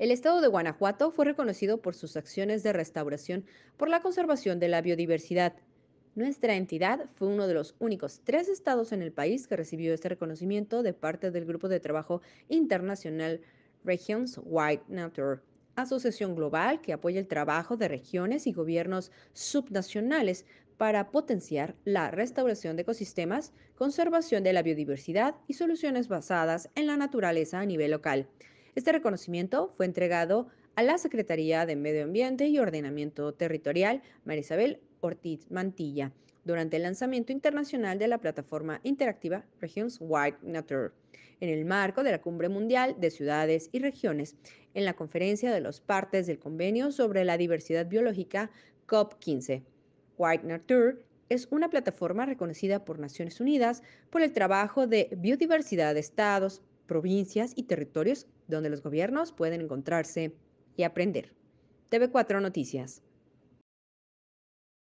El estado de Guanajuato fue reconocido por sus acciones de restauración por la conservación de la biodiversidad. Nuestra entidad fue uno de los únicos tres estados en el país que recibió este reconocimiento de parte del Grupo de Trabajo Internacional Regions Wide Nature, asociación global que apoya el trabajo de regiones y gobiernos subnacionales para potenciar la restauración de ecosistemas, conservación de la biodiversidad y soluciones basadas en la naturaleza a nivel local. Este reconocimiento fue entregado a la Secretaría de Medio Ambiente y Ordenamiento Territorial, Marisabel Ortiz Mantilla, durante el lanzamiento internacional de la plataforma interactiva Regions Wide Nature, en el marco de la Cumbre Mundial de Ciudades y Regiones, en la conferencia de los partes del Convenio sobre la Diversidad Biológica COP15. White Nature es una plataforma reconocida por Naciones Unidas por el trabajo de biodiversidad de estados, provincias y territorios donde los gobiernos pueden encontrarse y aprender. TV4 Noticias.